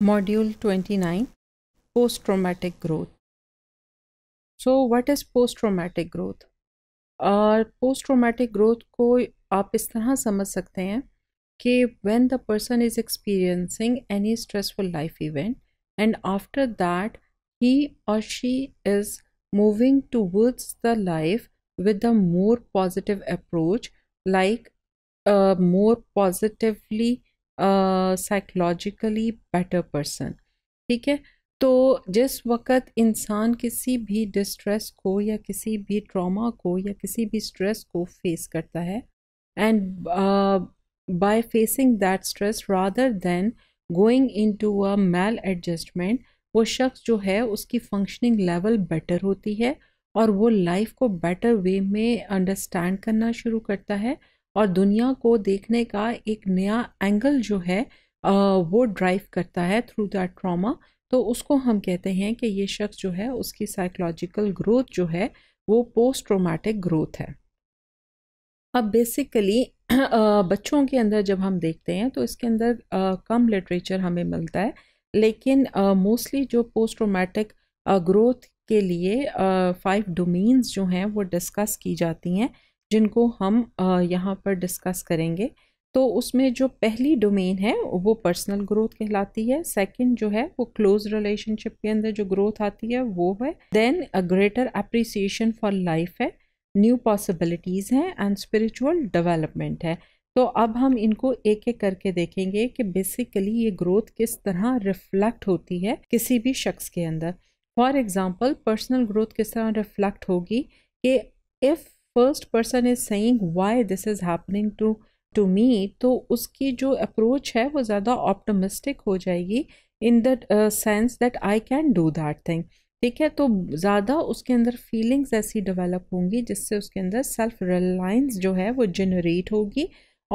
Module 29 Post Traumatic Growth. So, what is post traumatic growth? Uh, post traumatic growth ko aap is tarah samaj sakte hain ki when the person is experiencing any stressful life event and after that he or she is moving towards the life with a more positive approach like a uh, more positively psychologically better person ठीक है तो जिस वक्त इंसान किसी भी distress को या किसी भी ट्रॉमा को या किसी भी स्ट्रेस को फेस करता है and by facing that stress rather than going into a maladjustment वो शख्स जो है उसकी फंक्शनिंग लेवल बेटर होती है और वो लाइफ को बेटर वे में अंडरस्टैंड करना शुरू करता है और दुनिया को देखने का एक नया एंगल जो है वो ड्राइव करता है थ्रू दैट ट्रॉमा तो उसको हम कहते हैं कि ये शख्स जो है उसकी साइकोलॉजिकल ग्रोथ जो है वो पोस्ट ट्रोमैटिक ग्रोथ है अब बेसिकली बच्चों के अंदर जब हम देखते हैं तो इसके अंदर कम लिटरेचर हमें मिलता है लेकिन मोस्टली जो पोस्ट ट्रोमैटिक ग्रोथ के लिए फाइव डोमेन्स जो हैं वो डिस्कस की जाती हैं जिनको हम यहाँ पर डिस्कस करेंगे तो उसमें जो पहली डोमेन है वो पर्सनल ग्रोथ कहलाती है सेकंड जो है वो क्लोज रिलेशनशिप के अंदर जो ग्रोथ आती है वो है then a greater appreciation for life है न्यू पॉसिबिलिटीज़ हैं एंड स्पिरिचुअल डेवलपमेंट है तो अब हम इनको एक एक करके देखेंगे कि बेसिकली ये ग्रोथ किस तरह रिफ्लेक्ट होती है किसी भी शख्स के अंदर फॉर एग्ज़ाम्पल पर्सनल ग्रोथ किस तरह रिफ्लेक्ट होगी कि if first person is saying why this is happening to to me तो उसकी जो अप्रोच है वो ज़्यादा ऑप्टोमिस्टिक हो जाएगी in the sense that I can do that thing ठीक है तो ज़्यादा उसके अंदर फीलिंग्स ऐसी डेवलप होंगी जिससे उसके अंदर सेल्फ रिलायंस जो है वो जनरेट होगी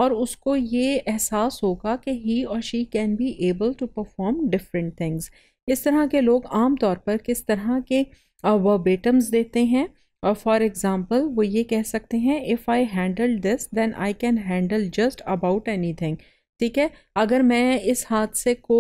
और उसको ये एहसास होगा कि ही और she can be able to perform different things इस तरह के लोग आम तौर पर किस तरह के वर्बेटम्स uh, देते हैं और फॉर एग्ज़ाम्पल वो ये कह सकते हैं if I handle this then I can handle just about anything ठीक है अगर मैं इस हादसे को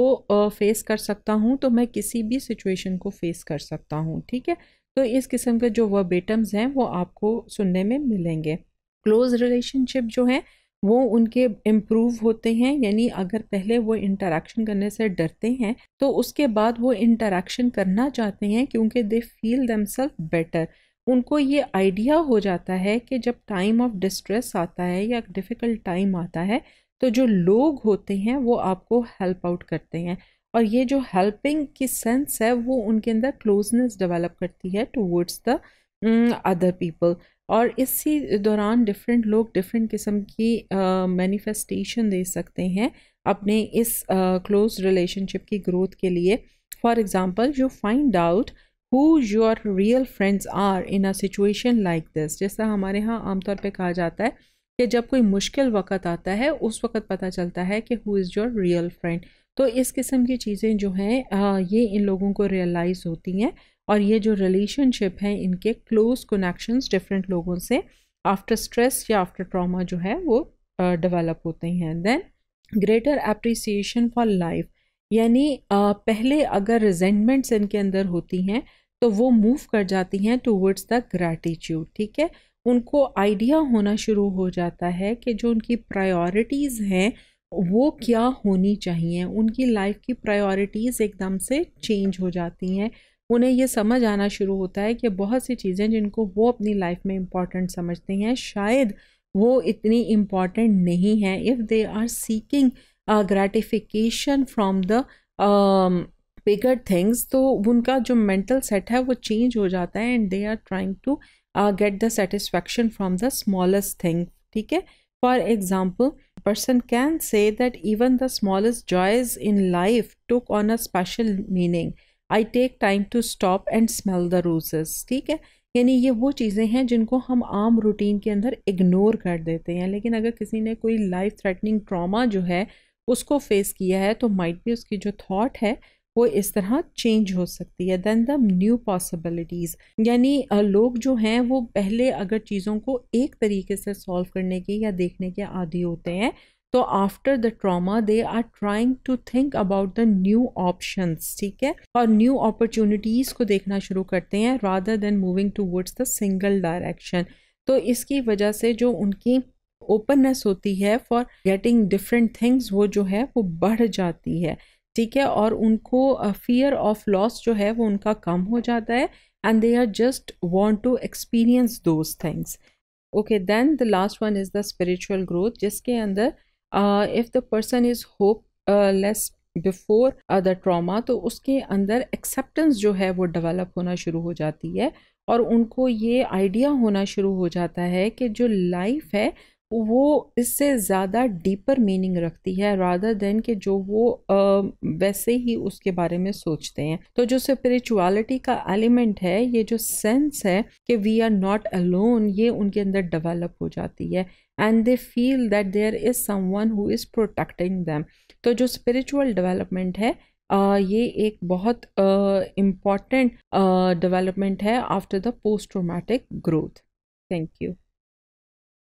फेस कर सकता हूँ तो मैं किसी भी सिचुएशन को फेस कर सकता हूँ ठीक है तो इस किस्म के जो वर्बेटम्स हैं वो आपको सुनने में मिलेंगे क्लोज रिलेशनशिप जो है वो उनके इम्प्रूव होते हैं यानी अगर पहले वो इंटरेक्शन करने से डरते हैं तो उसके बाद वो इंटरेक्शन करना चाहते हैं क्योंकि they feel themself better उनको ये आइडिया हो जाता है कि जब टाइम ऑफ डिस्ट्रेस आता है या डिफ़िकल्ट टाइम आता है तो जो लोग होते हैं वो आपको हेल्प आउट करते हैं और ये जो हेल्पिंग की सेंस है वो उनके अंदर क्लोजनेस डेवलप करती है टूवर्ड्स द अदर पीपल और इसी दौरान डिफरेंट लोग डिफरेंट किस्म की मैनिफेस्टेशन uh, दे सकते हैं अपने इस क्लोज uh, रिलेशनशिप की ग्रोथ के लिए for example you find out who your real friends are in a situation like this जैसा हमारे यहाँ आमतौर पर कहा जाता है कि जब कोई मुश्किल वक़्त आता है उस वक़्त पता चलता है कि who is your real friend तो इस किस्म की चीज़ें जो हैं ये इन लोगों को रियलाइज़ होती हैं और ये जो रिलेशनशिप हैं इनके क्लोज कनेक्शंस डिफरेंट लोगों से आफ्टर स्ट्रेस या आफ्टर ट्रॉमा जो है वो डेवलप uh, होते हैं then greater appreciation for life यानी uh, पहले अगर रिजेंटमेंट्स इनके अंदर होती हैं तो वो मूव कर जाती हैं टूवर्ड्स द ग्रैटिट्यूड ठीक है उनको आइडिया होना शुरू हो जाता है कि जो उनकी प्रायोरिटीज़ हैं वो क्या होनी चाहिए उनकी लाइफ की प्रायोरिटीज़ एकदम से चेंज हो जाती हैं उन्हें ये समझ आना शुरू होता है कि बहुत सी चीज़ें जिनको वो अपनी लाइफ में इम्पॉर्टेंट समझते हैं शायद वो इतनी इम्पॉर्टेंट नहीं है if they are seeking gratification from the bigger things तो उनका जो मेंटल सेट है वो चेंज हो जाता है and they are trying to get the satisfaction from the smallest thing ठीक है for example person can say that even the smallest joys in life took on a special meaning I take time to stop and smell the roses ठीक है यानी ये वो चीज़ें हैं जिनको हम आम रूटीन के अंदर इग्नोर कर देते हैं लेकिन अगर किसी ने कोई लाइफ थ्रेटनिंग ट्रामा जो है उसको फेस किया है तो माइट भी उसकी जो थॉट है वो इस तरह चेंज हो सकती है देन द न्यू पॉसिबिलिटीज़ यानी लोग जो हैं वो पहले अगर चीज़ों को एक तरीके से सॉल्व करने के या देखने के आदि होते हैं तो after the trauma they are trying to think about the new options ठीक है और न्यू अपॉर्चुनिटीज़ को देखना शुरू करते हैं rather than moving towards the single direction तो इसकी वजह से जो उनकी ओपननेस होती है फॉर गेटिंग डिफरेंट थिंग्स वो जो है वो बढ़ जाती है ठीक है और उनको फियर ऑफ लॉस जो है वो उनका कम हो जाता है and they are just want to experience those things okay then the last one is the spiritual growth जिसके अंदर if the person is hopeless before the trauma तो उसके अंदर एक्सेप्टेंस जो है वो डेवलप होना शुरू हो जाती है और उनको ये आइडिया होना शुरू हो जाता है कि जो लाइफ है वो इससे ज़्यादा डीपर मीनिंग रखती है रादर देन के जो वो आ, वैसे ही उसके बारे में सोचते हैं तो जो स्पिरिचुअलिटी का एलिमेंट है ये जो सेंस है कि वी आर नॉट अलोन ये उनके अंदर डेवलप हो जाती है and they feel that there is someone who is protecting them तो जो स्पिरिचुअल डेवलपमेंट है आ, ये एक बहुत इम्पॉर्टेंट डेवलपमेंट है after the post traumatic growth thank you